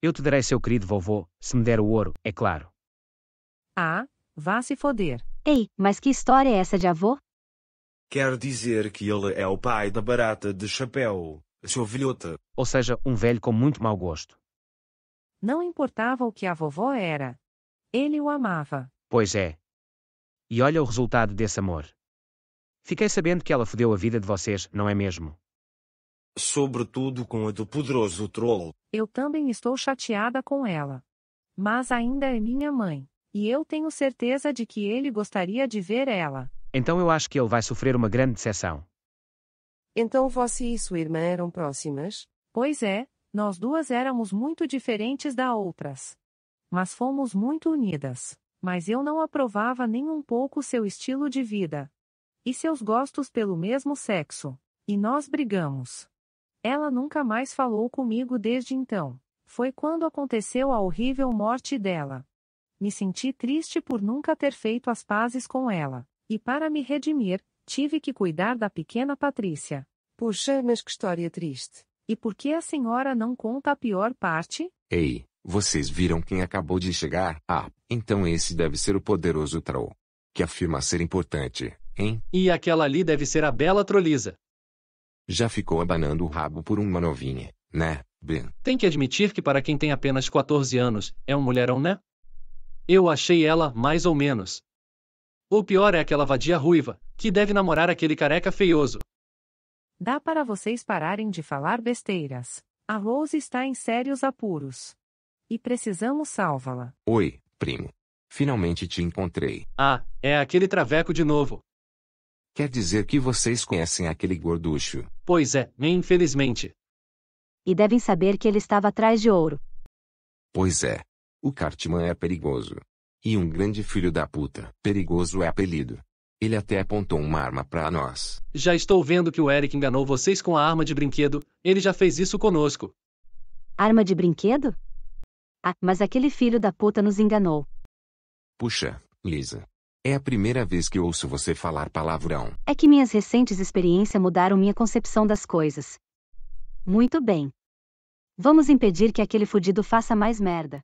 Eu te darei seu querido vovô, se me der o ouro, é claro. Ah, vá se foder. Ei, mas que história é essa de avô? Quer dizer que ele é o pai da barata de chapéu, seu velhota. Ou seja, um velho com muito mau gosto. Não importava o que a vovó era. Ele o amava. Pois é. E olha o resultado desse amor. Fiquei sabendo que ela fodeu a vida de vocês, não é mesmo? sobretudo com a do poderoso troll. Eu também estou chateada com ela. Mas ainda é minha mãe, e eu tenho certeza de que ele gostaria de ver ela. Então eu acho que ele vai sofrer uma grande decepção. Então você e sua irmã eram próximas? Pois é, nós duas éramos muito diferentes da outras. Mas fomos muito unidas. Mas eu não aprovava nem um pouco seu estilo de vida. E seus gostos pelo mesmo sexo. E nós brigamos. Ela nunca mais falou comigo desde então. Foi quando aconteceu a horrível morte dela. Me senti triste por nunca ter feito as pazes com ela, e para me redimir, tive que cuidar da pequena Patrícia. Puxa, mas que história triste. E por que a senhora não conta a pior parte? Ei, vocês viram quem acabou de chegar? Ah, então esse deve ser o poderoso Troll. Que afirma ser importante, hein? E aquela ali deve ser a bela Trolisa. Já ficou abanando o rabo por uma novinha, né, Ben? Tem que admitir que para quem tem apenas 14 anos, é um mulherão, né? Eu achei ela, mais ou menos. Ou pior é aquela vadia ruiva, que deve namorar aquele careca feioso. Dá para vocês pararem de falar besteiras. A Rose está em sérios apuros. E precisamos salvá-la. Oi, primo. Finalmente te encontrei. Ah, é aquele traveco de novo. Quer dizer que vocês conhecem aquele gorducho. Pois é, infelizmente. E devem saber que ele estava atrás de ouro. Pois é. O Cartman é perigoso. E um grande filho da puta. Perigoso é apelido. Ele até apontou uma arma para nós. Já estou vendo que o Eric enganou vocês com a arma de brinquedo. Ele já fez isso conosco. Arma de brinquedo? Ah, mas aquele filho da puta nos enganou. Puxa, Lisa. É a primeira vez que ouço você falar palavrão. É que minhas recentes experiências mudaram minha concepção das coisas. Muito bem. Vamos impedir que aquele fudido faça mais merda.